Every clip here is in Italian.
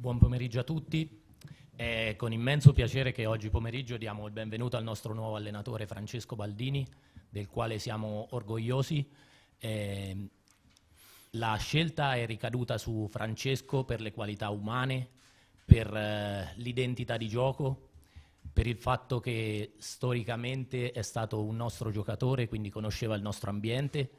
Buon pomeriggio a tutti. È con immenso piacere che oggi pomeriggio diamo il benvenuto al nostro nuovo allenatore Francesco Baldini, del quale siamo orgogliosi. Eh, la scelta è ricaduta su Francesco per le qualità umane, per eh, l'identità di gioco, per il fatto che storicamente è stato un nostro giocatore, quindi conosceva il nostro ambiente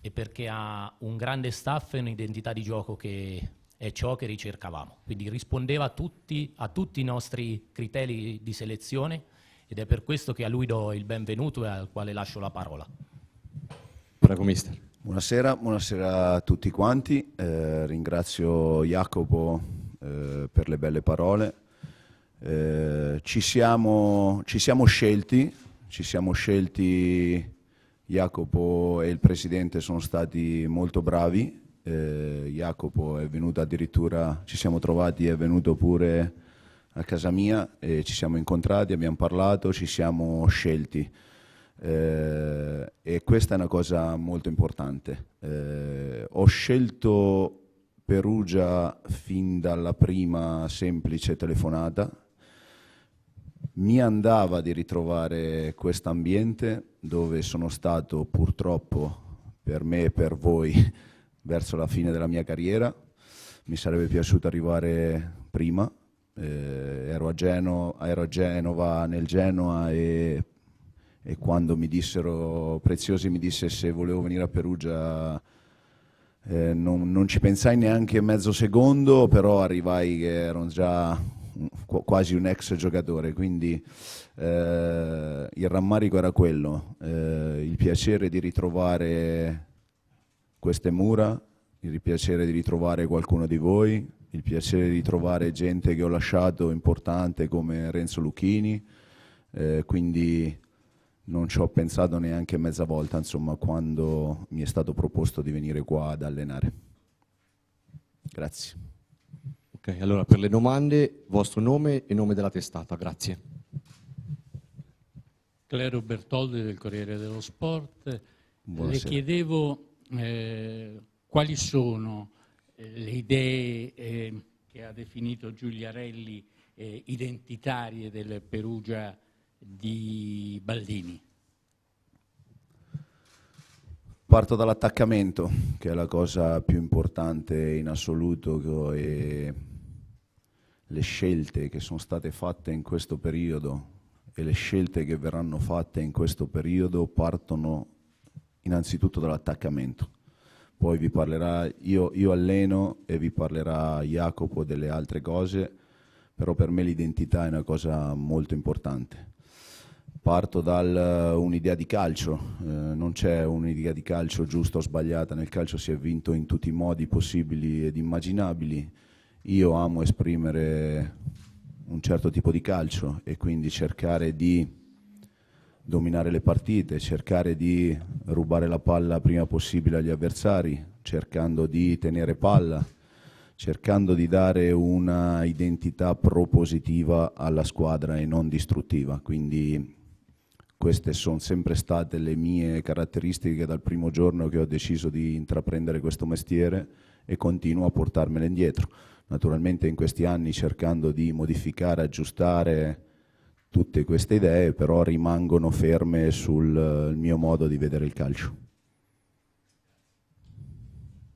e perché ha un grande staff e un'identità di gioco che è ciò che ricercavamo. Quindi rispondeva a tutti, a tutti, i nostri criteri di selezione ed è per questo che a lui do il benvenuto e al quale lascio la parola. Prego, mister. Buonasera, buonasera a tutti quanti. Eh, ringrazio Jacopo eh, per le belle parole. Eh, ci, siamo, ci, siamo, scelti, ci siamo scelti, Jacopo e il Presidente sono stati molto bravi eh, Jacopo è venuto addirittura, ci siamo trovati, è venuto pure a casa mia e ci siamo incontrati, abbiamo parlato, ci siamo scelti. Eh, e questa è una cosa molto importante. Eh, ho scelto Perugia fin dalla prima semplice telefonata. Mi andava di ritrovare questo ambiente dove sono stato purtroppo per me e per voi verso la fine della mia carriera, mi sarebbe piaciuto arrivare prima, eh, ero, a Geno, ero, a Genova, nel Genoa e, e, quando mi dissero, Preziosi mi disse se volevo venire a Perugia eh, non, non, ci pensai neanche mezzo secondo, però arrivai che ero già quasi un ex giocatore, quindi eh, il rammarico era quello, eh, il piacere di ritrovare queste mura, il piacere di ritrovare qualcuno di voi, il piacere di trovare gente che ho lasciato importante come Renzo Lucchini, eh, quindi non ci ho pensato neanche mezza volta, insomma, quando mi è stato proposto di venire qua ad allenare. Grazie. Ok, allora per le domande, vostro nome e nome della testata, grazie. Clero Bertoldi del Corriere dello Sport. Buonasera. Le chiedevo eh, quali sono eh, le idee eh, che ha definito Giuliarelli eh, identitarie del Perugia di Baldini? Parto dall'attaccamento, che è la cosa più importante in assoluto e le scelte che sono state fatte in questo periodo e le scelte che verranno fatte in questo periodo partono innanzitutto dall'attaccamento. Poi vi parlerà, io, io alleno e vi parlerà Jacopo delle altre cose, però per me l'identità è una cosa molto importante parto da eh, un'idea di calcio, eh, non c'è un'idea di calcio giusta o sbagliata, nel calcio si è vinto in tutti i modi possibili ed immaginabili, io amo esprimere un certo tipo di calcio e quindi cercare di dominare le partite, cercare di rubare la palla prima possibile agli avversari, cercando di tenere palla, cercando di dare una identità propositiva alla squadra e non distruttiva. Quindi queste sono sempre state le mie caratteristiche dal primo giorno che ho deciso di intraprendere questo mestiere e continuo a portarmele indietro naturalmente in questi anni cercando di modificare, aggiustare tutte queste idee, però rimangono ferme sul eh, mio modo di vedere il calcio.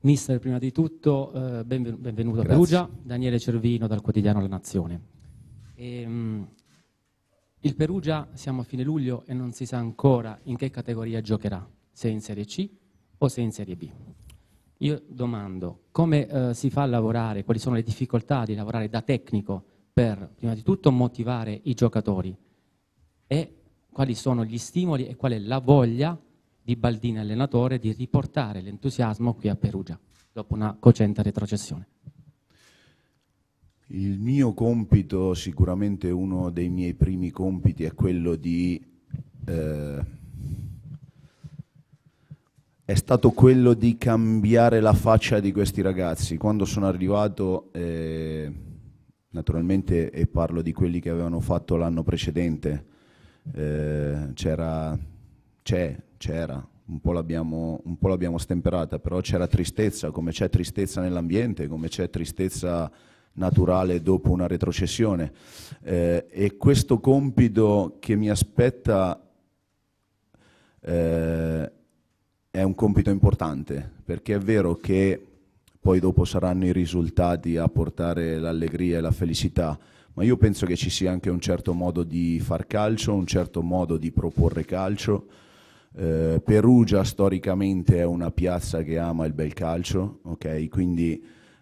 Mister, prima di tutto, eh, benven- benvenuto Grazie. a Perugia, Daniele Cervino dal quotidiano La Nazione. E, ehm, il Perugia siamo a fine luglio e non si sa ancora in che categoria giocherà, se in Serie C o se in Serie B. Io domando come eh, si fa a lavorare, quali sono le difficoltà di lavorare da tecnico per, prima di tutto, motivare i giocatori e quali sono gli stimoli e qual è la voglia di Baldini allenatore di riportare l'entusiasmo qui a Perugia, dopo una cocente retrocessione. Il mio compito, sicuramente uno dei miei primi compiti, è quello di... Eh, è stato quello di cambiare la faccia di questi ragazzi. Quando sono arrivato... Eh, naturalmente e parlo di quelli che avevano fatto l'anno precedente, eh, c'era, c'è, c'era, un po, un po' l'abbiamo stemperata, però c'era tristezza, come c'è tristezza nell'ambiente, come c'è tristezza naturale dopo una retrocessione. Eh, e questo compito che mi aspetta eh, è un compito importante, perché è vero che poi dopo saranno i risultati a portare l'allegria e la felicità, ma io penso che ci sia anche un certo modo di far calcio, un certo modo di proporre calcio. Eh, Perugia storicamente è una piazza che ama il bel calcio, okay? quindi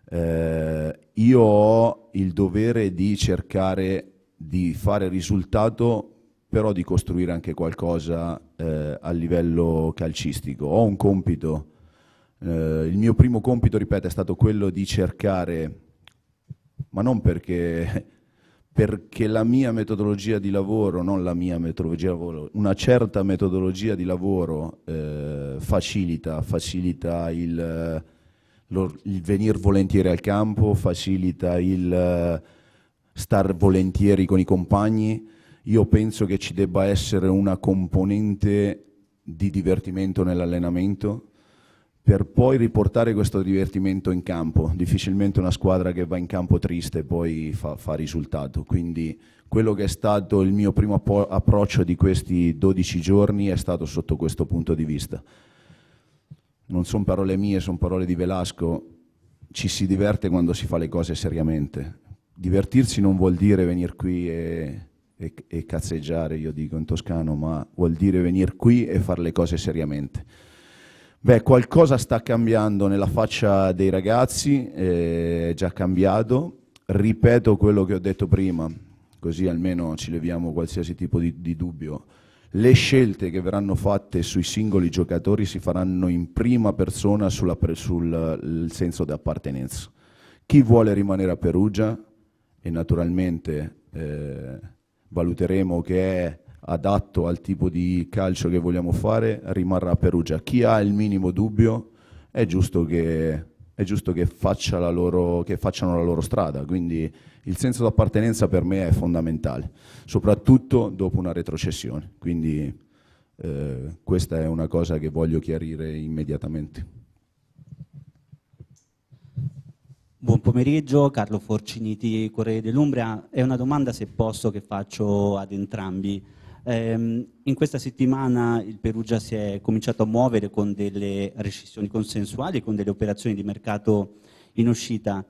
eh, io ho il dovere di cercare di fare risultato però di costruire anche qualcosa eh, a livello calcistico. Ho un compito eh, il mio primo compito, ripeto, è stato quello di cercare, ma non perché, perché la mia metodologia di lavoro, non la mia metodologia di lavoro, una certa metodologia di lavoro eh, facilita, facilita il, eh, lo, il venire volentieri al campo, facilita il eh, star volentieri con i compagni. Io penso che ci debba essere una componente di divertimento nell'allenamento per poi riportare questo divertimento in campo. Difficilmente una squadra che va in campo triste poi fa, fa risultato. Quindi quello che è stato il mio primo approccio di questi 12 giorni è stato sotto questo punto di vista. Non sono parole mie, sono parole di Velasco. Ci si diverte quando si fa le cose seriamente. Divertirsi non vuol dire venire qui e, e, e cazzeggiare, io dico in toscano, ma vuol dire venire qui e fare le cose seriamente Beh, qualcosa sta cambiando nella faccia dei ragazzi, eh, è già cambiato. Ripeto quello che ho detto prima, così almeno ci leviamo qualsiasi tipo di, di dubbio. Le scelte che verranno fatte sui singoli giocatori si faranno in prima persona sulla, sul senso di appartenenza. Chi vuole rimanere a Perugia, e naturalmente eh, valuteremo che è adatto al tipo di calcio che vogliamo fare rimarrà a Perugia. Chi ha il minimo dubbio è giusto che, è giusto che, faccia la loro, che facciano la loro strada, quindi il senso d'appartenenza per me è fondamentale, soprattutto dopo una retrocessione. Quindi eh, questa è una cosa che voglio chiarire immediatamente. Buon pomeriggio, Carlo Forciniti, Corriere dell'Umbria. È una domanda, se posso, che faccio ad entrambi. Ehm, in questa settimana il Perugia si è cominciato a muovere con delle rescissioni consensuali, con delle operazioni di mercato in uscita.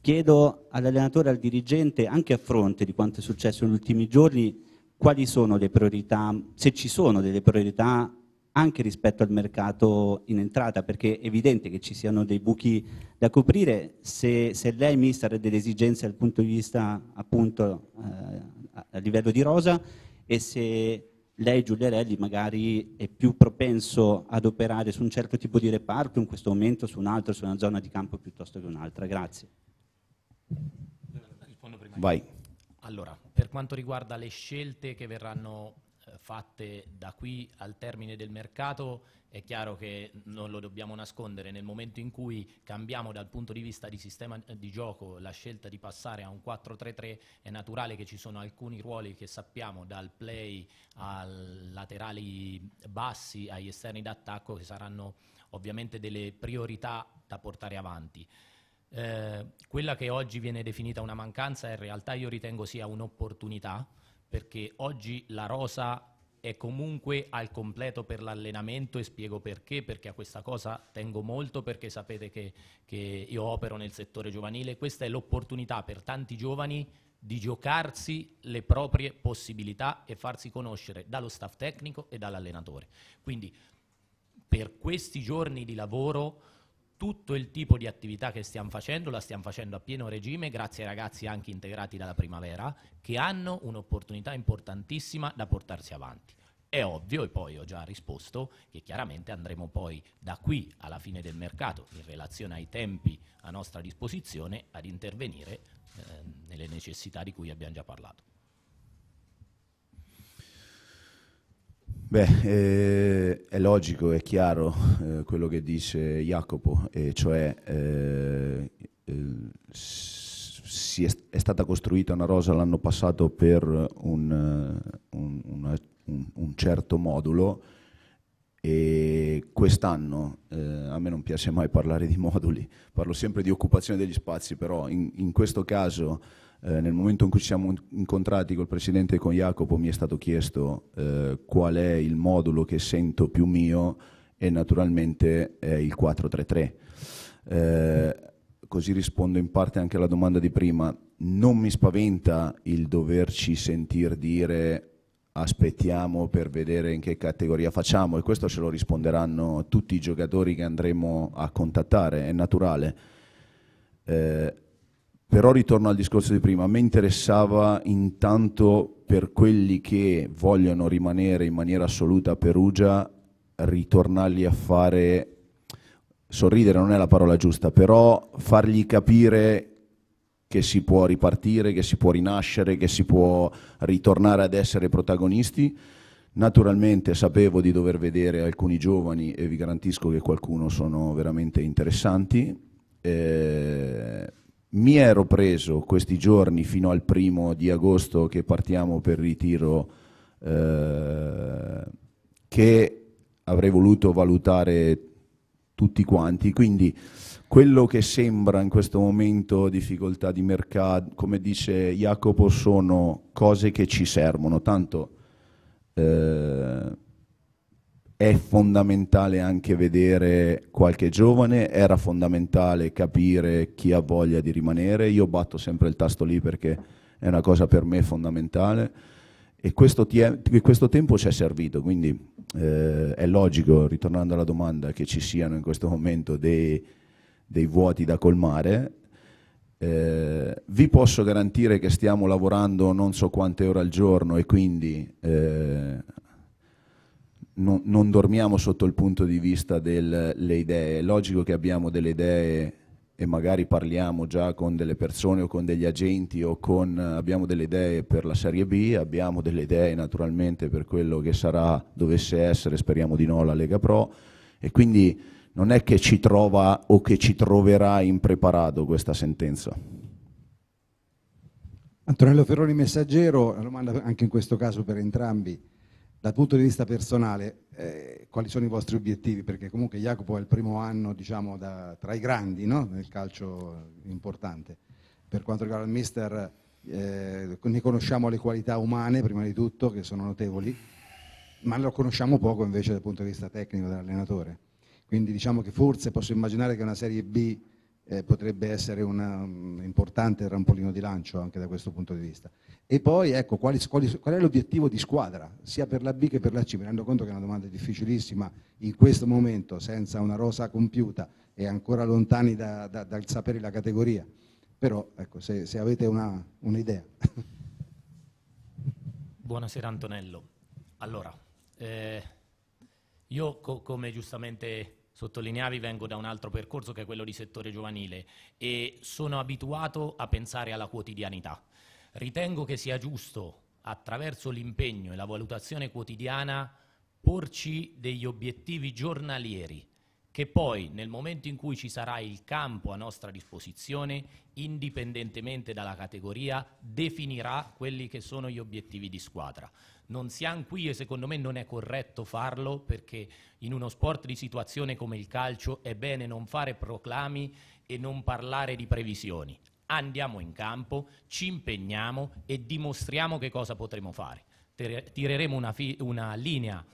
Chiedo all'allenatore, al dirigente, anche a fronte di quanto è successo negli ultimi giorni, quali sono le priorità, se ci sono delle priorità anche rispetto al mercato in entrata, perché è evidente che ci siano dei buchi da coprire, se, se lei mister ha delle esigenze dal punto di vista appunto eh, a livello di rosa e se lei Giuliarelli magari è più propenso ad operare su un certo tipo di reparto in questo momento, su un altro, su una zona di campo piuttosto che un'altra. Grazie. Rispondo prima. Vai. Allora, per quanto riguarda le scelte che verranno fatte da qui al termine del mercato, è chiaro che non lo dobbiamo nascondere, nel momento in cui cambiamo dal punto di vista di sistema di gioco la scelta di passare a un 4-3-3, è naturale che ci sono alcuni ruoli che sappiamo, dal play ai laterali bassi, agli esterni d'attacco, che saranno ovviamente delle priorità da portare avanti. Eh, quella che oggi viene definita una mancanza in realtà io ritengo sia un'opportunità perché oggi la rosa è comunque al completo per l'allenamento e spiego perché, perché a questa cosa tengo molto perché sapete che, che io opero nel settore giovanile, questa è l'opportunità per tanti giovani di giocarsi le proprie possibilità e farsi conoscere dallo staff tecnico e dall'allenatore. Quindi per questi giorni di lavoro tutto il tipo di attività che stiamo facendo la stiamo facendo a pieno regime grazie ai ragazzi anche integrati dalla primavera che hanno un'opportunità importantissima da portarsi avanti. È ovvio, e poi ho già risposto, che chiaramente andremo poi da qui alla fine del mercato, in relazione ai tempi a nostra disposizione, ad intervenire eh, nelle necessità di cui abbiamo già parlato. Beh, eh, è logico, è chiaro eh, quello che dice Jacopo, cioè, eh, cioè è, è, stata costruita una rosa l'anno passato per un, un, una, un, un certo modulo e quest'anno, eh, a me non piace mai parlare di moduli, parlo sempre di occupazione degli spazi, però in, in questo caso eh, nel momento in cui ci siamo incontrati col Presidente e con Jacopo mi è stato chiesto eh, qual è il modulo che sento più mio e naturalmente è il 433. Eh, così rispondo in parte anche alla domanda di prima. Non mi spaventa il doverci sentir dire aspettiamo per vedere in che categoria facciamo e questo ce lo risponderanno tutti i giocatori che andremo a contattare, è naturale. Eh, però ritorno al discorso di prima, a me interessava intanto per quelli che vogliono rimanere in maniera assoluta a Perugia, ritornarli a fare, sorridere non è la parola giusta, però fargli capire che si può ripartire, che si può rinascere, che si può ritornare ad essere protagonisti. Naturalmente sapevo di dover vedere alcuni giovani e vi garantisco che qualcuno sono veramente interessanti. Eh, mi ero preso questi giorni fino al primo di agosto che partiamo per ritiro eh, che avrei voluto valutare tutti quanti, quindi quello che sembra in questo momento difficoltà di mercato, come dice Jacopo, sono cose che ci servono, tanto eh, è fondamentale anche vedere qualche giovane, era fondamentale capire chi ha voglia di rimanere, io batto sempre il tasto lì perché è una cosa per me fondamentale e questo, questo tempo ci è servito, quindi eh, è logico, ritornando alla domanda, che ci siano in questo momento dei, dei vuoti da colmare. Eh, vi posso garantire che stiamo lavorando non so quante ore al giorno e quindi eh, non, non dormiamo sotto il punto di vista delle idee. È logico che abbiamo delle idee e magari parliamo già con delle persone o con degli agenti o con, abbiamo delle idee per la Serie B, abbiamo delle idee naturalmente per quello che sarà, dovesse essere, speriamo di no, la Lega Pro e quindi non è che ci trova o che ci troverà impreparato questa sentenza. Antonello Ferroni Messaggero, una domanda anche in questo caso per entrambi. Dal punto di vista personale, eh, quali sono i vostri obiettivi? Perché comunque Jacopo è il primo anno diciamo, da, tra i grandi no? nel calcio importante. Per quanto riguarda il mister, eh, ne conosciamo le qualità umane prima di tutto, che sono notevoli, ma lo conosciamo poco invece dal punto di vista tecnico dell'allenatore. Quindi diciamo che forse posso immaginare che una Serie B eh, potrebbe essere un mm, importante rampolino di lancio anche da questo punto di vista. E poi ecco, quali, quali, qual è l'obiettivo di squadra, sia per la B che per la C? Mi rendo conto che è una domanda difficilissima in questo momento, senza una rosa compiuta e ancora lontani da, da, dal sapere la categoria. Però ecco, se, se avete un'idea. Buonasera Antonello. Allora, eh, io co come giustamente sottolineavi vengo da un altro percorso che è quello di settore giovanile e sono abituato a pensare alla quotidianità. Ritengo che sia giusto, attraverso l'impegno e la valutazione quotidiana, porci degli obiettivi giornalieri che poi nel momento in cui ci sarà il campo a nostra disposizione, indipendentemente dalla categoria, definirà quelli che sono gli obiettivi di squadra non siamo qui e secondo me non è corretto farlo perché in uno sport di situazione come il calcio è bene non fare proclami e non parlare di previsioni. Andiamo in campo, ci impegniamo e dimostriamo che cosa potremo fare. Tireremo una, fi- una linea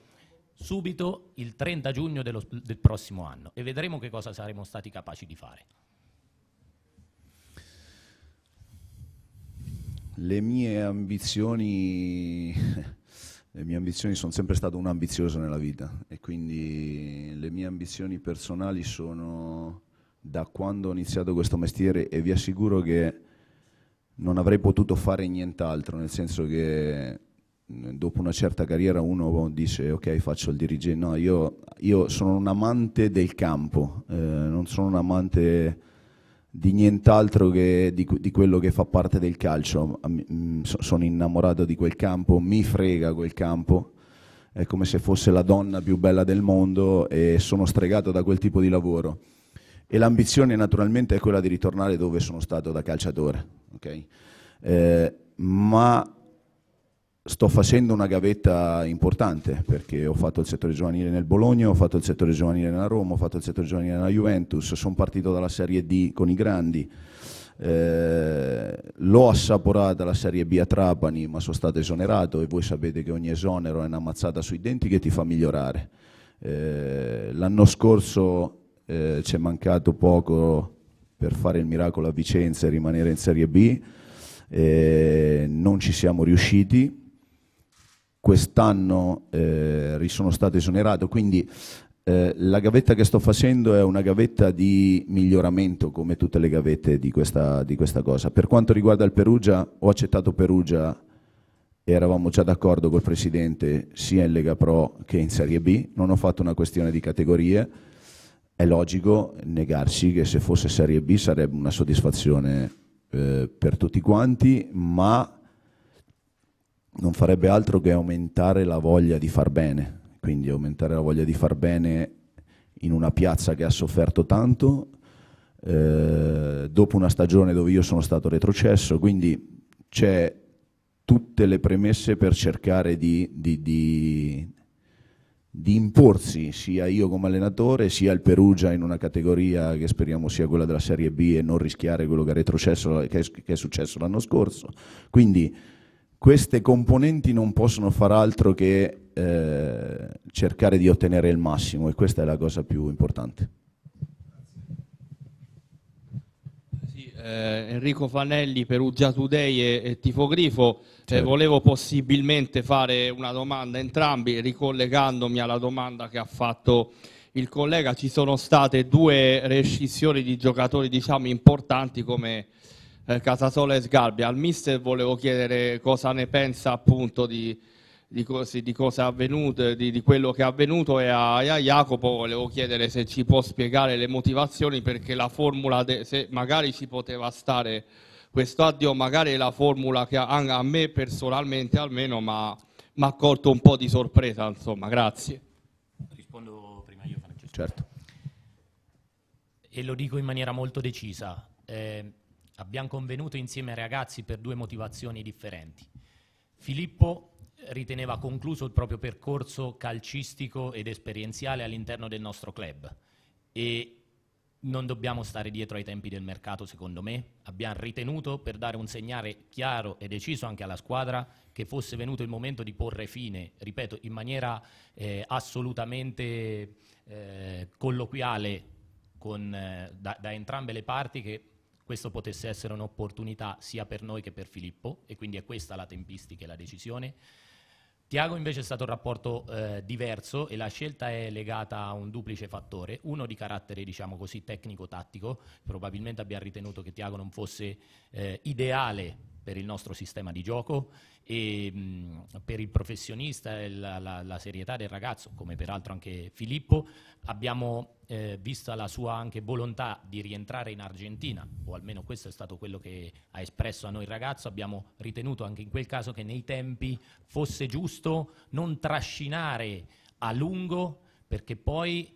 subito il 30 giugno dello, del prossimo anno e vedremo che cosa saremo stati capaci di fare. Le mie ambizioni le mie ambizioni sono sempre stato un ambizioso nella vita e quindi le mie ambizioni personali sono da quando ho iniziato questo mestiere e vi assicuro che non avrei potuto fare nient'altro, nel senso che dopo una certa carriera uno dice ok faccio il dirigente, no io, io sono un amante del campo, eh, non sono un amante di nient'altro che di, di, quello che fa parte del calcio. Mm, sono innamorato di quel campo, mi frega quel campo, è come se fosse la donna più bella del mondo e sono stregato da quel tipo di lavoro. E l'ambizione naturalmente è quella di ritornare dove sono stato da calciatore, okay? eh, ma sto facendo una gavetta importante perché ho fatto il settore giovanile nel Bologna, ho fatto il settore giovanile nella Roma, ho fatto il settore giovanile nella Juventus, sono partito dalla Serie D con i grandi. Eh, l'ho assaporata la Serie B a Trapani, ma sono stato esonerato e voi sapete che ogni esonero è una mazzata sui denti che ti fa migliorare. Eh, l'anno scorso eh, ci è mancato poco per fare il miracolo a Vicenza e rimanere in Serie B, eh, non ci siamo riusciti quest'anno eh, sono stato esonerato, quindi eh, la gavetta che sto facendo è una gavetta di miglioramento come tutte le gavette di questa, di questa cosa. Per quanto riguarda il Perugia, ho accettato Perugia eravamo già d'accordo col presidente sia in Lega Pro che in Serie B, non ho fatto una questione di categorie, è logico negarsi che se fosse Serie B sarebbe una soddisfazione eh, per tutti quanti, ma non farebbe altro che aumentare la voglia di far bene, quindi aumentare la voglia di far bene in una piazza che ha sofferto tanto, eh, dopo una stagione dove io sono stato retrocesso, quindi c'è tutte le premesse per cercare di, di, di, di, imporsi sia io come allenatore sia il Perugia in una categoria che speriamo sia quella della Serie B e non rischiare quello che è, che è, che è successo l'anno scorso. Quindi queste componenti non possono far altro che eh, cercare di ottenere il massimo e questa è la cosa più importante. Eh, Enrico Fanelli, Perugia Today e, e Tifogrifo. Eh, certo. Eh, volevo possibilmente fare una domanda a entrambi, ricollegandomi alla domanda che ha fatto il collega. Ci sono state due rescissioni di giocatori diciamo, importanti come eh, Casasola e Sgarbi. Al mister volevo chiedere cosa ne pensa appunto di, di, così, di cosa è avvenuto, di, di, quello che è avvenuto e a, e a, Jacopo volevo chiedere se ci può spiegare le motivazioni perché la formula, de, se magari ci poteva stare questo addio, magari è la formula che a, a me personalmente almeno mi ha colto un po' di sorpresa, insomma, grazie. Rispondo prima io, Francesco. Certo. E lo dico in maniera molto decisa. Eh, Abbiamo convenuto insieme ai ragazzi per due motivazioni differenti. Filippo riteneva concluso il proprio percorso calcistico ed esperienziale all'interno del nostro club e non dobbiamo stare dietro ai tempi del mercato, secondo me. Abbiamo ritenuto, per dare un segnale chiaro e deciso anche alla squadra, che fosse venuto il momento di porre fine, ripeto, in maniera eh, assolutamente eh, colloquiale con, eh, da, da entrambe le parti, che questo potesse essere un'opportunità sia per noi che per Filippo e quindi è questa la tempistica e la decisione. Tiago invece è stato un rapporto eh, diverso e la scelta è legata a un duplice fattore, uno di carattere diciamo così tecnico-tattico, probabilmente abbiamo ritenuto che Tiago non fosse eh, ideale per il nostro sistema di gioco e mh, mm, per il professionista e la, la, la serietà del ragazzo, come peraltro anche Filippo, abbiamo eh, vista la sua anche volontà di rientrare in Argentina, o almeno questo è stato quello che ha espresso a noi il ragazzo, abbiamo ritenuto anche in quel caso che nei tempi fosse giusto non trascinare a lungo, perché poi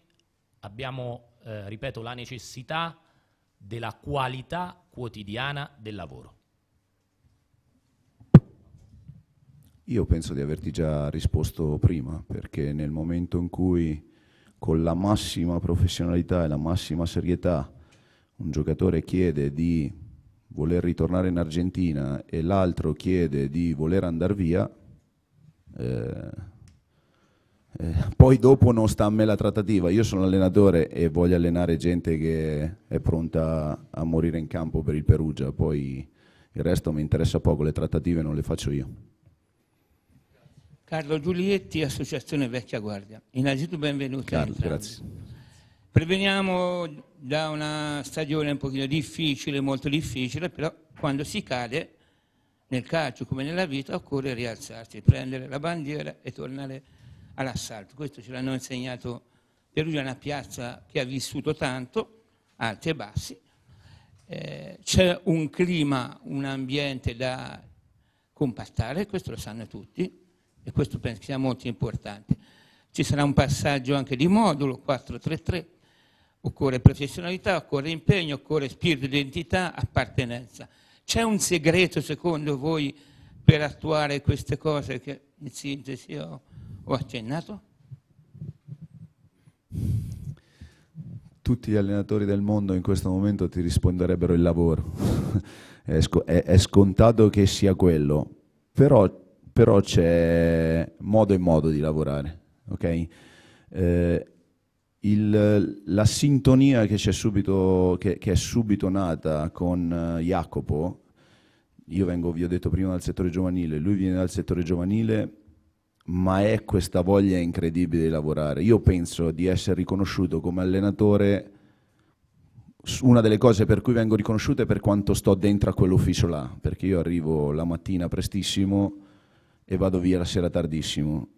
abbiamo, eh, ripeto, la necessità della qualità quotidiana del lavoro. Io penso di averti già risposto prima, perché nel momento in cui con la massima professionalità e la massima serietà un giocatore chiede di voler ritornare in Argentina e l'altro chiede di voler andare via, eh, eh, poi dopo non sta a me la trattativa. Io sono allenatore e voglio allenare gente che è pronta a morire in campo per il Perugia, poi il resto mi interessa poco, le trattative non le faccio io. Carlo Giulietti, Associazione Vecchia Guardia. Innanzitutto benvenuti. Carlo, grazie. Preveniamo da una stagione un pochino difficile, molto difficile, però quando si cade nel calcio come nella vita occorre rialzarsi, prendere la bandiera e tornare all'assalto. Questo ce l'hanno insegnato Perugia, una piazza che ha vissuto tanto, alti e bassi. Eh, c'è un clima, un ambiente da compattare, questo lo sanno tutti, e questo sia molto importante. Ci sarà un passaggio anche di modulo 433, occorre professionalità, occorre impegno, occorre spirito di identità, appartenenza. C'è un segreto secondo voi per attuare queste cose che in sintesi ho, ho accennato? Tutti gli allenatori del mondo in questo momento ti risponderebbero il lavoro. è, scontato che sia quello, però però c'è modo e modo di lavorare, ok? Eh, il, la sintonia che, subito, che, che, è subito nata con uh, Jacopo, io vengo, vi ho detto prima, dal settore giovanile, lui viene dal settore giovanile, ma è questa voglia incredibile di lavorare. Io penso di essere riconosciuto come allenatore, una delle cose per cui vengo riconosciuto è per quanto sto dentro a quell'ufficio là, perché io arrivo la mattina prestissimo, e vado via la sera tardissimo.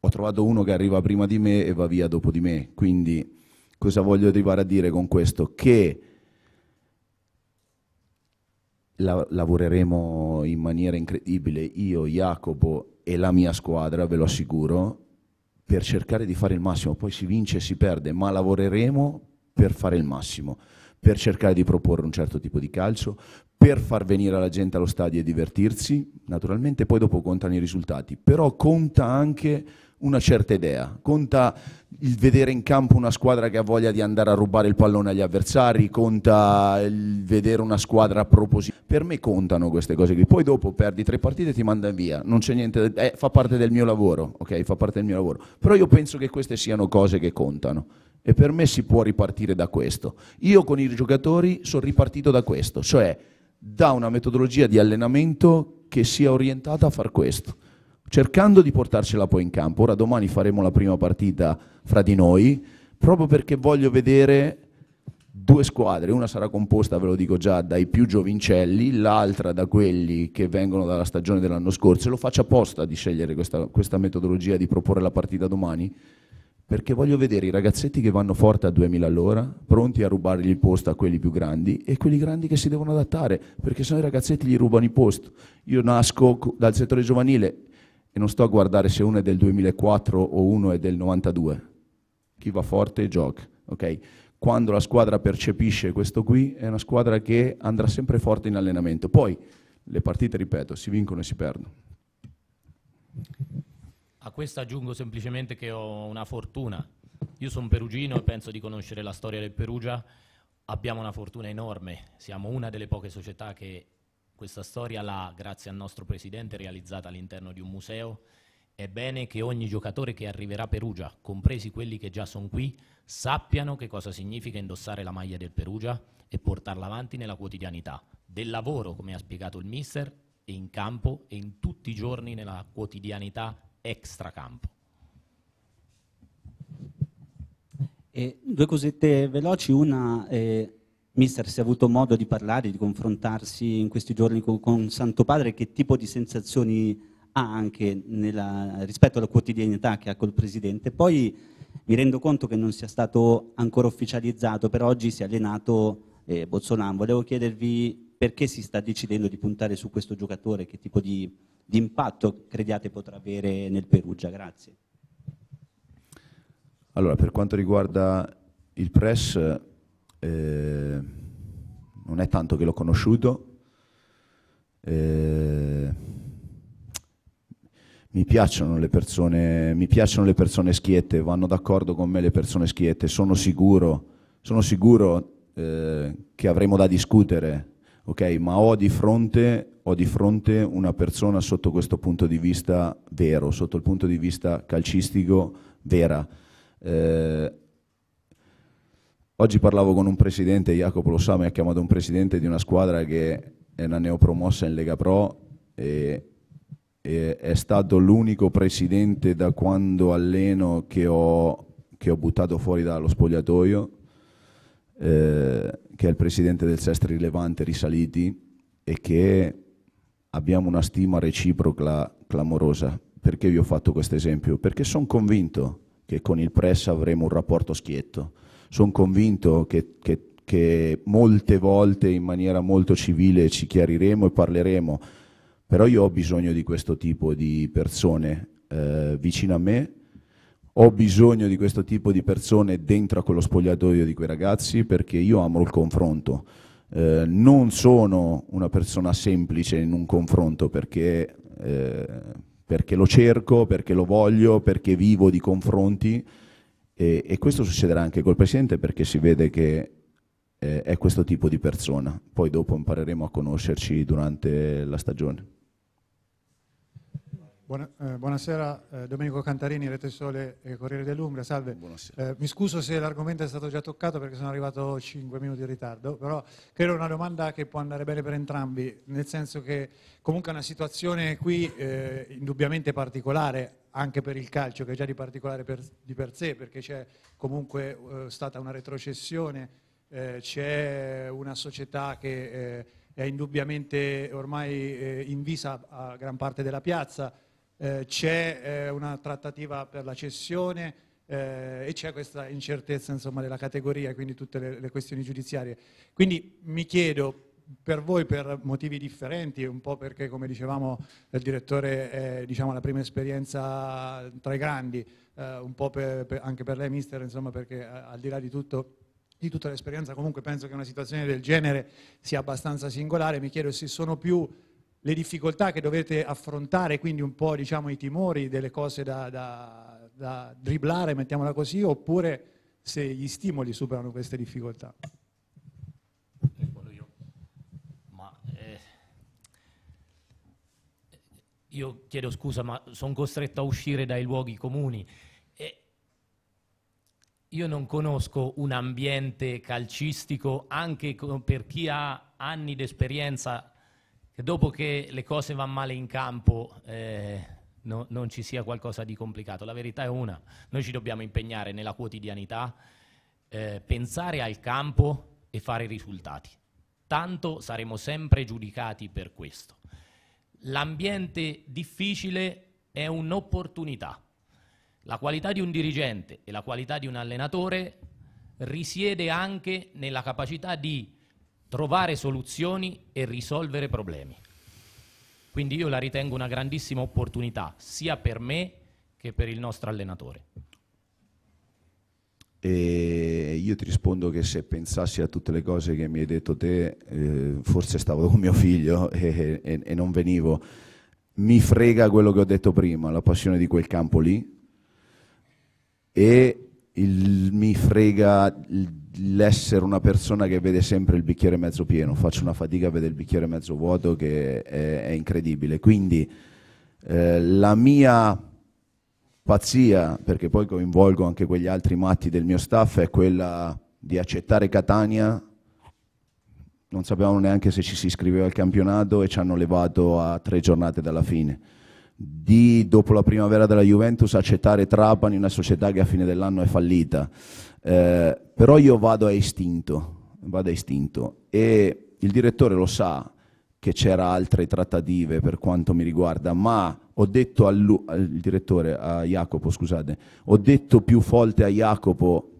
Ho trovato uno che arriva prima di me e va via dopo di me. Quindi cosa voglio arrivare a dire con questo? Che la lavoreremo in maniera incredibile, io, Jacopo e la mia squadra, ve lo assicuro, per cercare di fare il massimo. Poi si vince e si perde, ma lavoreremo per fare il massimo per cercare di proporre un certo tipo di calcio, per far venire la gente allo stadio e divertirsi, naturalmente poi dopo contano i risultati, però conta anche una certa idea, conta il vedere in campo una squadra che ha voglia di andare a rubare il pallone agli avversari, conta il vedere una squadra propositiva, per me contano queste cose qui, poi dopo perdi tre partite e ti manda via, non c'è niente, eh, fa parte del mio lavoro, ok, fa parte del mio lavoro, però io penso che queste siano cose che contano. E per me si può ripartire da questo. Io con i giocatori sono ripartito da questo, cioè da una metodologia di allenamento che sia orientata a far questo, cercando di portarcela poi in campo. Ora domani faremo la prima partita fra di noi, proprio perché voglio vedere due squadre, una sarà composta, ve lo dico già, dai più giovincelli, l'altra da quelli che vengono dalla stagione dell'anno scorso, e lo faccio apposta di scegliere questa, questa metodologia di proporre la partita domani, perché voglio vedere i ragazzetti che vanno forte a 2000 all'ora, pronti a rubargli il posto a quelli più grandi e quelli grandi che si devono adattare, perché se no i ragazzetti gli rubano il posto. Io nasco dal settore giovanile e non sto a guardare se uno è del 2004 o uno è del 92. Chi va forte gioca, ok? Quando la squadra percepisce questo qui è una squadra che andrà sempre forte in allenamento. Poi le partite, ripeto, si vincono e si perdono. A questo aggiungo semplicemente che ho una fortuna. Io sono perugino e penso di conoscere la storia del Perugia. Abbiamo una fortuna enorme, siamo una delle poche società che questa storia l'ha, grazie al nostro presidente, realizzata all'interno di un museo. È bene che ogni giocatore che arriverà a Perugia, compresi quelli che già sono qui, sappiano che cosa significa indossare la maglia del Perugia e portarla avanti nella quotidianità, del lavoro, come ha spiegato il mister, e in campo e in tutti i giorni nella quotidianità extracampo. Eh, due cosette veloci, una, eh, mister, se ha avuto modo di parlare, di confrontarsi in questi giorni con, con Santo Padre, che tipo di sensazioni ha anche nella, rispetto alla quotidianità che ha col Presidente? Poi mi rendo conto che non sia stato ancora ufficializzato, però oggi si è allenato eh, Bozzolan, Volevo chiedervi perché si sta decidendo di puntare su questo giocatore, che tipo di, di impatto crediate potrà avere nel Perugia? Grazie. Allora, per quanto riguarda il press, eh, non è tanto che l'ho conosciuto, eh, mi, piacciono persone, mi, piacciono le persone, schiette, vanno d'accordo con me le persone schiette, sono sicuro, sono sicuro eh, che avremo da discutere ok? Ma ho di, fronte, ho di fronte una persona sotto questo punto di vista vero, sotto il punto di vista calcistico vera. Eh, oggi parlavo con un presidente, Jacopo lo sa, mi ha chiamato un presidente di una squadra che è una neopromossa in Lega Pro e, e è stato l'unico presidente da quando alleno che ho, che ho buttato fuori dallo spogliatoio. Eh, che è il presidente del Sestri Levante Risaliti e che abbiamo una stima reciproca clamorosa. Perché vi ho fatto questo esempio? Perché sono convinto che con il press avremo un rapporto schietto. Sono convinto che, che, che, molte volte in maniera molto civile ci chiariremo e parleremo, però io ho bisogno di questo tipo di persone eh, vicino a me ho bisogno di questo tipo di persone dentro a quello spogliatoio di quei ragazzi perché io amo il confronto. Eh, non sono una persona semplice in un confronto perché, eh, perché, lo cerco, perché lo voglio, perché vivo di confronti e, e questo succederà anche col Presidente perché si vede che eh, è questo tipo di persona. Poi dopo impareremo a conoscerci durante la stagione. Buona, eh, buonasera, eh, Domenico Cantarini, Rete Sole e Corriere dell'Umbria, salve. Eh, mi scuso se l'argomento è stato già toccato perché sono arrivato 5 minuti in ritardo, però credo una domanda che può andare bene per entrambi, nel senso che comunque è una situazione qui eh, indubbiamente particolare, anche per il calcio, che è già di particolare per, di per sé, perché c'è comunque eh, stata una retrocessione, eh, c'è una società che... è indubbiamente ormai invisa a gran parte della piazza, eh, c'è eh, una trattativa per la cessione eh, e c'è questa incertezza insomma, della categoria, quindi tutte le, le questioni giudiziarie. Quindi mi chiedo, per voi per motivi differenti, un po' perché come dicevamo il direttore è diciamo, la prima esperienza tra i grandi, eh, un po' per, per, anche per lei mister, insomma, perché a, eh, al di là di, tutto, di tutta l'esperienza comunque penso che una situazione del genere sia abbastanza singolare, mi chiedo se sono più le difficoltà che dovete affrontare, quindi un po' diciamo, i timori delle cose da, da, da dribblare, mettiamola così, oppure se gli stimoli superano queste difficoltà? Ecco, eh, io chiedo scusa, ma sono costretto a uscire dai luoghi comuni. E io non conosco un ambiente calcistico, anche per chi ha anni di esperienza che dopo che le cose vanno male in campo eh, no, non ci sia qualcosa di complicato. La verità è una, noi ci dobbiamo impegnare nella quotidianità, eh, pensare al campo e fare i risultati. Tanto saremo sempre giudicati per questo. L'ambiente difficile è un'opportunità. La qualità di un dirigente e la qualità di un allenatore risiede anche nella capacità di trovare soluzioni e risolvere problemi. Quindi io la ritengo una grandissima opportunità, sia per me che per il nostro allenatore. E io ti rispondo che se pensassi a tutte le cose che mi hai detto te, eh, forse stavo con mio figlio e, e, e non venivo. Mi frega quello che ho detto prima, la passione di quel campo lì e il, mi frega l'essere una persona che vede sempre il bicchiere mezzo pieno, faccio una fatica a vedere il bicchiere mezzo vuoto che è, è incredibile. Quindi eh, la mia pazzia, perché poi coinvolgo anche quegli altri matti del mio staff, è quella di accettare Catania. Non sapevamo neanche se ci si iscriveva al campionato e ci hanno levato a tre giornate dalla fine di, dopo la primavera della Juventus, accettare Trapani, una società che a fine dell'anno è fallita. Eh, però io vado a istinto, vado a istinto e il direttore lo sa che c'era altre trattative per quanto mi riguarda, ma ho detto al, al direttore, a Jacopo, scusate, ho detto più volte a Jacopo,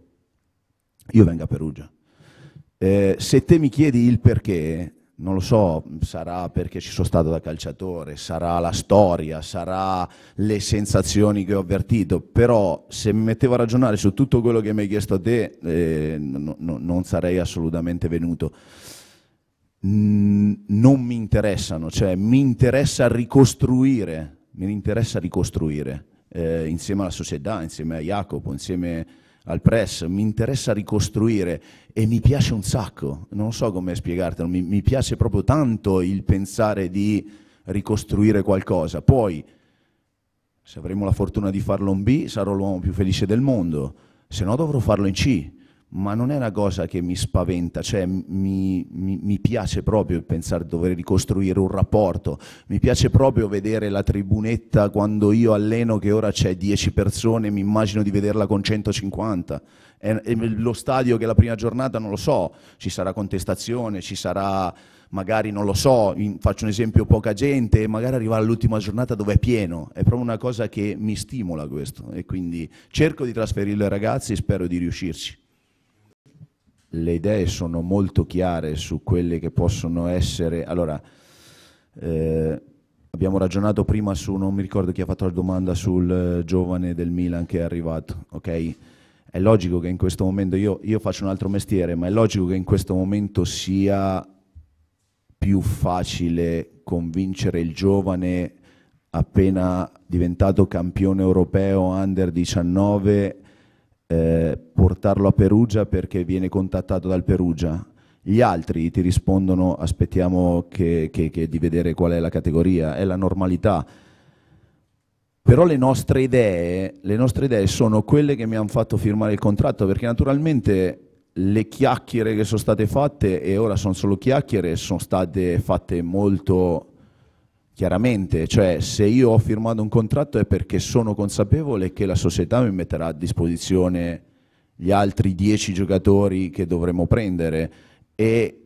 io vengo a Perugia. Eh, se te mi chiedi il perché, non lo so, sarà perché ci sono stato da calciatore, sarà la storia, sarà le sensazioni che ho avvertito, però se mi mettevo a ragionare su tutto quello che mi hai chiesto a te, eh, no, no, non sarei assolutamente venuto. Mm, non mi interessano, cioè mi interessa ricostruire, mi interessa ricostruire eh, insieme alla società, insieme a Jacopo, insieme a al press, mi interessa ricostruire e mi piace un sacco, non so come spiegartelo, mi, mi piace proprio tanto il pensare di ricostruire qualcosa. Poi, se avremo la fortuna di farlo in B, sarò l'uomo più felice del mondo, se no dovrò farlo in C, ma non è una cosa che mi spaventa, cioè mi, mi, mi piace proprio pensare di dover ricostruire un rapporto, mi piace proprio vedere la tribunetta quando io alleno che ora c'è 10 persone, mi immagino di vederla con 150. È, è lo stadio che la prima giornata non lo so, ci sarà contestazione, ci sarà magari non lo so, in, faccio un esempio poca gente magari arrivare all'ultima giornata dove è pieno, è proprio una cosa che mi stimola questo e quindi cerco di trasferirlo ai ragazzi e spero di riuscirci le idee sono molto chiare su quelle che possono essere... Allora, eh, abbiamo ragionato prima su, non mi ricordo chi ha fatto la domanda sul eh, giovane del Milan che è arrivato, ok? È logico che in questo momento, io, io faccio un altro mestiere, ma è logico che in questo momento sia più facile convincere il giovane appena diventato campione europeo under 19 eh, portarlo a Perugia perché viene contattato dal Perugia. Gli altri ti rispondono aspettiamo che, che, che di vedere qual è la categoria, è la normalità. Però le nostre idee, le nostre idee sono quelle che mi hanno fatto firmare il contratto, perché naturalmente le chiacchiere che sono state fatte, e ora sono solo chiacchiere, sono state fatte molto chiaramente, cioè se io ho firmato un contratto è perché sono consapevole che la società mi metterà a disposizione gli altri 10 giocatori che dovremo prendere e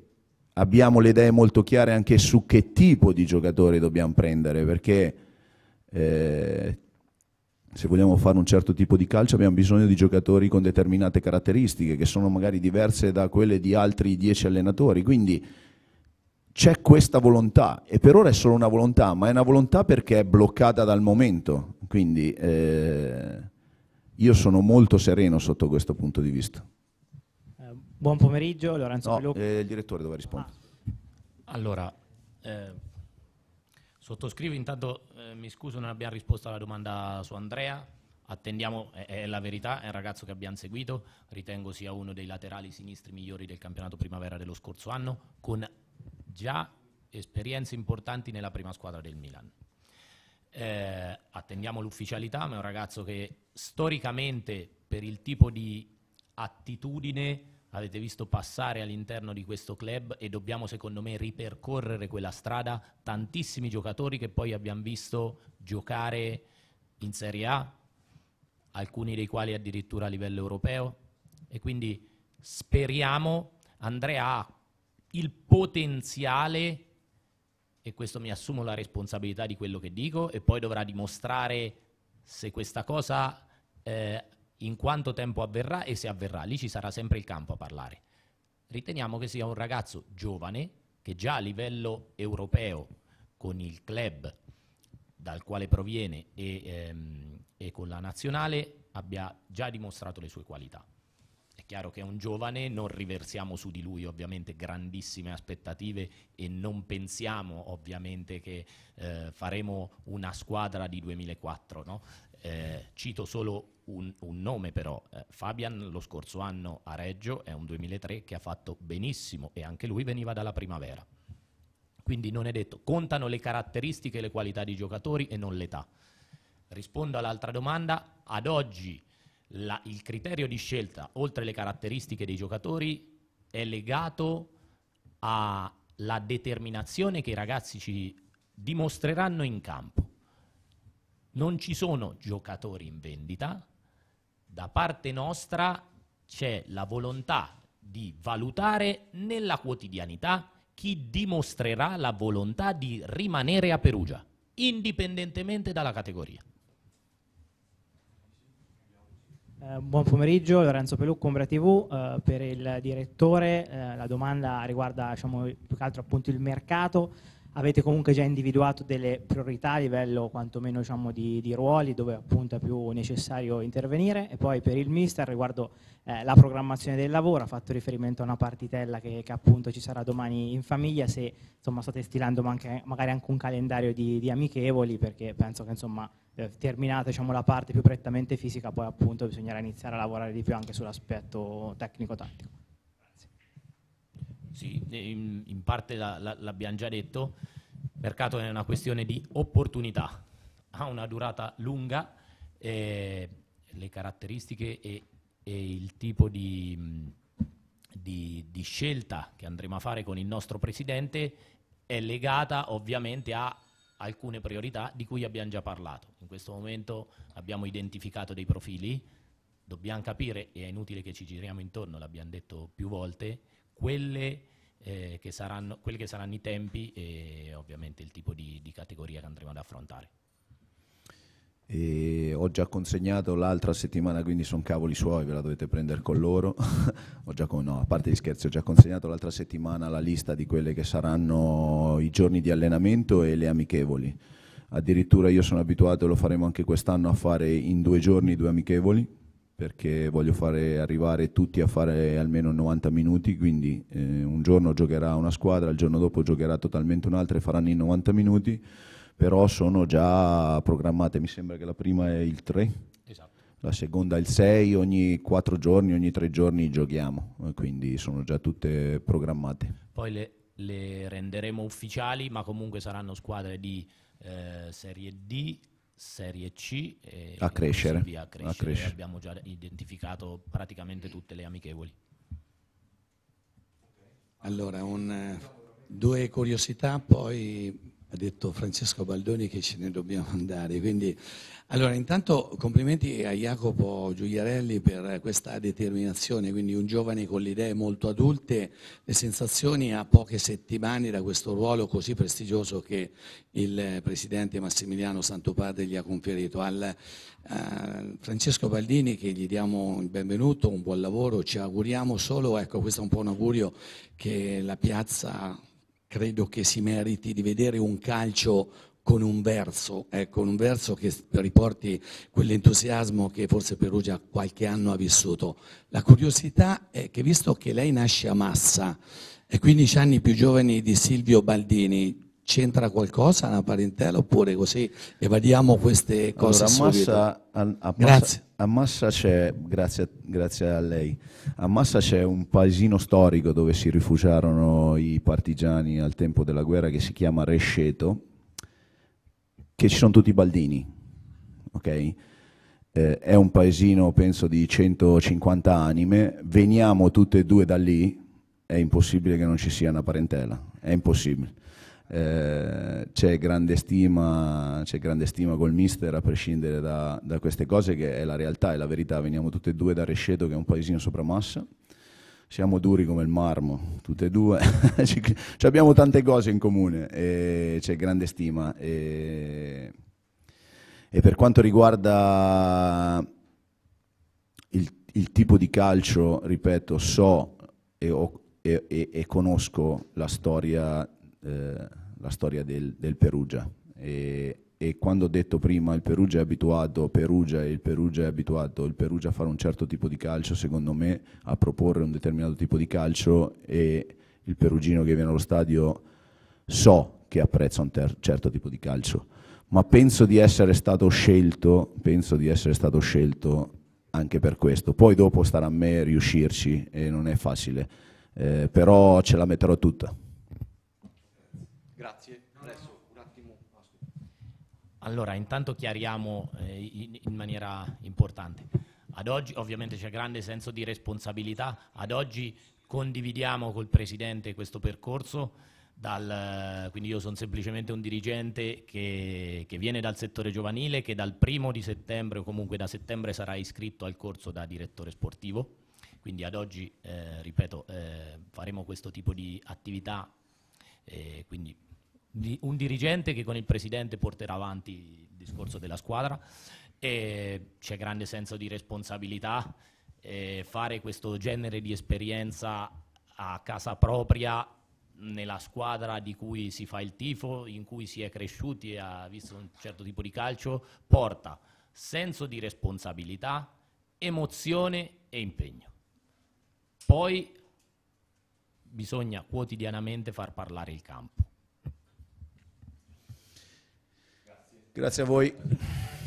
abbiamo le idee molto chiare anche su che tipo di giocatore dobbiamo prendere perché eh, se vogliamo fare un certo tipo di calcio abbiamo bisogno di giocatori con determinate caratteristiche che sono magari diverse da quelle di altri 10 allenatori quindi c'è questa volontà e per ora è solo una volontà, ma è una volontà perché è bloccata dal momento, quindi eh, io sono molto sereno sotto questo punto di vista. Eh, buon pomeriggio, Lorenzo no, eh, il direttore dove risponde? Ah. Allora, eh, sottoscrivo intanto, eh, mi scuso non abbiamo risposto alla domanda su Andrea, attendiamo, è, è, la verità, è un ragazzo che abbiamo seguito, ritengo sia uno dei laterali sinistri migliori del campionato primavera dello scorso anno, con già esperienze importanti nella prima squadra del Milan. Eh, attendiamo l'ufficialità, ma è un ragazzo che storicamente per il tipo di attitudine avete visto passare all'interno di questo club e dobbiamo secondo me ripercorrere quella strada tantissimi giocatori che poi abbiamo visto giocare in Serie A, alcuni dei quali addirittura a livello europeo e quindi speriamo Andrea ha il potenziale, e questo mi assumo la responsabilità di quello che dico, e poi dovrà dimostrare se questa cosa eh, in quanto tempo avverrà e se avverrà. Lì ci sarà sempre il campo a parlare. Riteniamo che sia un ragazzo giovane che già a livello europeo con il club dal quale proviene e, ehm, e con la nazionale abbia già dimostrato le sue qualità chiaro che è un giovane, non riversiamo su di lui ovviamente grandissime aspettative e non pensiamo ovviamente che eh, faremo una squadra di 2004. No? Eh, cito solo un, un nome però, eh, Fabian lo scorso anno a Reggio è un 2003 che ha fatto benissimo e anche lui veniva dalla primavera. Quindi non è detto, contano le caratteristiche e le qualità dei giocatori e non l'età. Rispondo all'altra domanda, ad oggi la, il criterio di scelta, oltre le caratteristiche dei giocatori, è legato alla determinazione che i ragazzi ci dimostreranno in campo. Non ci sono giocatori in vendita, da parte nostra c'è la volontà di valutare nella quotidianità chi dimostrerà la volontà di rimanere a Perugia, indipendentemente dalla categoria. Eh, buon pomeriggio, Lorenzo Pelucco, Umbra TV. Eh, per il direttore eh, la domanda riguarda diciamo, più che altro appunto il mercato avete comunque già individuato delle priorità a livello quantomeno diciamo, di, di, ruoli dove appunto è più necessario intervenire e poi per il mister riguardo eh, la programmazione del lavoro ha fatto riferimento a una partitella che, che appunto ci sarà domani in famiglia se insomma, state stilando manca, magari anche un calendario di, di, amichevoli perché penso che insomma eh, terminata diciamo, la parte più prettamente fisica poi appunto bisognerà iniziare a lavorare di più anche sull'aspetto tecnico-tattico sì, in, in parte la, la, l'abbiamo già detto, il mercato è una questione di opportunità, ha una durata lunga, eh, le caratteristiche e, e, il tipo di, di, di scelta che andremo a fare con il nostro Presidente è legata ovviamente a alcune priorità di cui abbiamo già parlato. In questo momento abbiamo identificato dei profili, dobbiamo capire, e è inutile che ci giriamo intorno, l'abbiamo detto più volte, quelle eh, che saranno, quelli che saranno i tempi e ovviamente il tipo di, di categoria che andremo ad affrontare. E ho già consegnato l'altra settimana, quindi sono cavoli suoi, ve la dovete prendere con loro. con, no, a parte gli scherzi, ho già consegnato l'altra settimana la lista di quelle che saranno i giorni di allenamento e le amichevoli. Addirittura io sono abituato, e lo faremo anche quest'anno, a fare in due giorni due amichevoli, perché voglio fare arrivare tutti a fare almeno 90 minuti, quindi eh, un giorno giocherà una squadra, il giorno dopo giocherà totalmente un'altra e faranno i 90 minuti, però sono già programmate, mi sembra che la prima è il 3, esatto. la seconda è il 6, ogni 4 giorni, ogni 3 giorni giochiamo, eh, quindi sono già tutte programmate. Poi le, le renderemo ufficiali, ma comunque saranno squadre di eh, Serie D, Serie C e a crescere. Via, a crescere. a crescere. Abbiamo già identificato praticamente tutte le amichevoli. Allora, un, eh, due curiosità, poi ha detto Francesco Baldoni che ce ne dobbiamo andare. Quindi, allora, intanto complimenti a Jacopo Giugliarelli per questa determinazione, quindi un giovane con le idee molto adulte, le sensazioni a poche settimane da questo ruolo così prestigioso che il Presidente Massimiliano Santopadre gli ha conferito. Al, Uh, Francesco Baldini che gli diamo il benvenuto, un buon lavoro, ci auguriamo solo, ecco questo è un po' un augurio, che la piazza credo che si meriti di vedere un calcio con un verso, ecco, un verso che riporti quell'entusiasmo che forse Perugia qualche anno ha vissuto. La curiosità è che visto che lei nasce a Massa, è 15 anni più giovane di Silvio Baldini, c'entra qualcosa una parentela oppure così evadiamo queste cose allora, a, massa, a, a, massa, a massa c'è grazie, grazie, a lei a Massa c'è un paesino storico dove si rifugiarono i partigiani al tempo della guerra che si chiama Resceto che ci sono tutti i baldini ok? Eh, è un paesino penso di 150 anime veniamo tutte e due da lì è impossibile che non ci sia una parentela è impossibile eh, c'è, grande stima, c'è grande stima col mister a prescindere da, da, queste cose che è la realtà, è la verità. Veniamo tutti e due da Resceto che è un paesino sopra massa. Siamo duri come il marmo, tutte e due, abbiamo tante cose in comune, e c'è grande stima. E, e per quanto riguarda il, il, tipo di calcio, ripeto, so e, ho, e, e, e conosco la storia eh, la storia del, del Perugia. E, e, quando ho detto prima il Perugia è abituato, Perugia e il Perugia è abituato, il Perugia a fare un certo tipo di calcio, secondo me, a proporre un determinato tipo di calcio e il perugino che viene allo stadio so che apprezza un ter- certo tipo di calcio, ma penso di essere stato scelto, penso di essere stato scelto anche per questo. Poi dopo starà a me riuscirci e non è facile, eh, però ce la metterò tutta. Grazie. Adesso un attimo. Allora, intanto chiariamo eh, in, in maniera importante. Ad oggi ovviamente c'è grande senso di responsabilità, ad oggi condividiamo col Presidente questo percorso. Dal, quindi io sono semplicemente un dirigente che, che, viene dal settore giovanile, che dal primo di settembre o comunque da settembre sarà iscritto al corso da direttore sportivo. Quindi ad oggi, eh, ripeto, eh, faremo questo tipo di attività, eh, quindi un dirigente che con il presidente porterà avanti il discorso della squadra. E c'è grande senso di responsabilità. fare questo genere di esperienza a casa propria nella squadra di cui si fa il tifo, in cui si è cresciuti e ha visto un certo tipo di calcio, porta senso di responsabilità, emozione e impegno. Poi bisogna quotidianamente far parlare il campo. Grazie a voi.